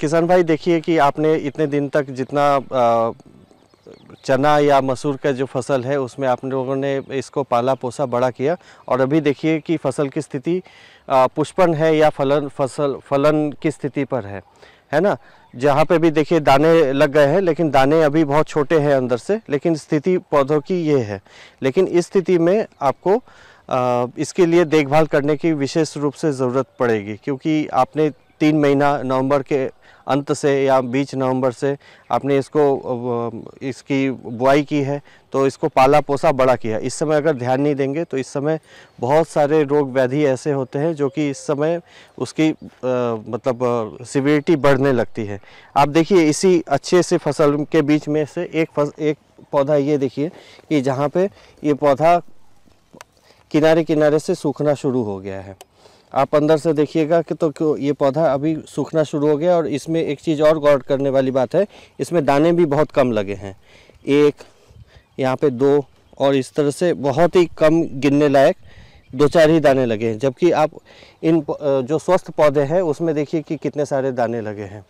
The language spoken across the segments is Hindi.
किसान भाई देखिए कि आपने इतने दिन तक जितना चना या मसूर का जो फसल है उसमें आप लोगों ने इसको पाला पोसा बड़ा किया और अभी देखिए कि फसल की स्थिति पुष्पन है या फलन फसल फलन की स्थिति पर है है ना जहाँ पे भी देखिए दाने लग गए हैं लेकिन दाने अभी बहुत छोटे हैं अंदर से लेकिन स्थिति पौधों की ये है लेकिन इस स्थिति में आपको इसके लिए देखभाल करने की विशेष रूप से ज़रूरत पड़ेगी क्योंकि आपने तीन महीना नवंबर के अंत से या बीच नवंबर से आपने इसको इसकी बुआई की है तो इसको पाला पोसा बड़ा किया इस समय अगर ध्यान नहीं देंगे तो इस समय बहुत सारे रोग व्याधि ऐसे होते हैं जो कि इस समय उसकी आ, मतलब सिविरिटी बढ़ने लगती है आप देखिए इसी अच्छे से फसल के बीच में से एक फस, एक पौधा ये देखिए कि जहाँ पे ये पौधा किनारे किनारे से सूखना शुरू हो गया है आप अंदर से देखिएगा कि तो ये पौधा अभी सूखना शुरू हो गया और इसमें एक चीज़ और गौर करने वाली बात है इसमें दाने भी बहुत कम लगे हैं एक यहाँ पे दो और इस तरह से बहुत ही कम गिनने लायक दो चार ही दाने लगे हैं जबकि आप इन जो स्वस्थ पौधे हैं उसमें देखिए कि कितने सारे दाने लगे हैं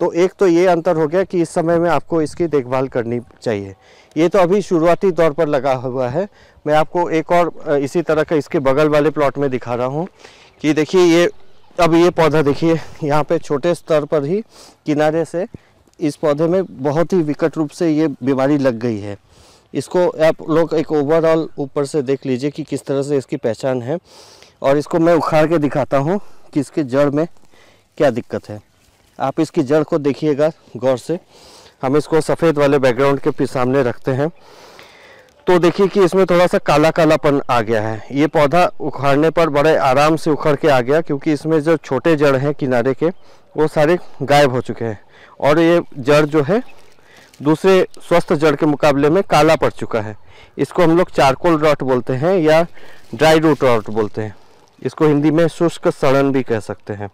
तो एक तो ये अंतर हो गया कि इस समय में आपको इसकी देखभाल करनी चाहिए ये तो अभी शुरुआती तौर पर लगा हुआ है मैं आपको एक और इसी तरह का इसके बगल वाले प्लॉट में दिखा रहा हूँ कि देखिए ये अब ये पौधा देखिए यहाँ पे छोटे स्तर पर ही किनारे से इस पौधे में बहुत ही विकट रूप से ये बीमारी लग गई है इसको आप लोग एक ओवरऑल ऊपर से देख लीजिए कि किस तरह से इसकी पहचान है और इसको मैं उखाड़ के दिखाता हूँ कि इसके जड़ में क्या दिक्कत है आप इसकी जड़ को देखिएगा गौर से हम इसको सफ़ेद वाले बैकग्राउंड के सामने रखते हैं तो देखिए कि इसमें थोड़ा सा काला कालापन आ गया है ये पौधा उखाड़ने पर बड़े आराम से उखड़ के आ गया क्योंकि इसमें जो छोटे जड़ हैं किनारे के वो सारे गायब हो चुके हैं और ये जड़ जो है दूसरे स्वस्थ जड़ के मुकाबले में काला पड़ चुका है इसको हम लोग चारकोल रॉट बोलते हैं या ड्राई रूट रॉट बोलते हैं इसको हिंदी में शुष्क सड़न भी कह सकते हैं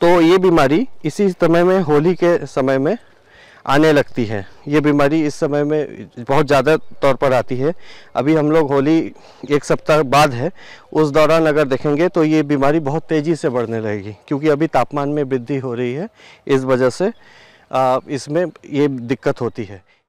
तो ये बीमारी इसी समय में होली के समय में आने लगती है ये बीमारी इस समय में बहुत ज़्यादा तौर पर आती है अभी हम लोग होली एक सप्ताह बाद है उस दौरान अगर देखेंगे तो ये बीमारी बहुत तेज़ी से बढ़ने लगेगी क्योंकि अभी तापमान में वृद्धि हो रही है इस वजह से इसमें ये दिक्कत होती है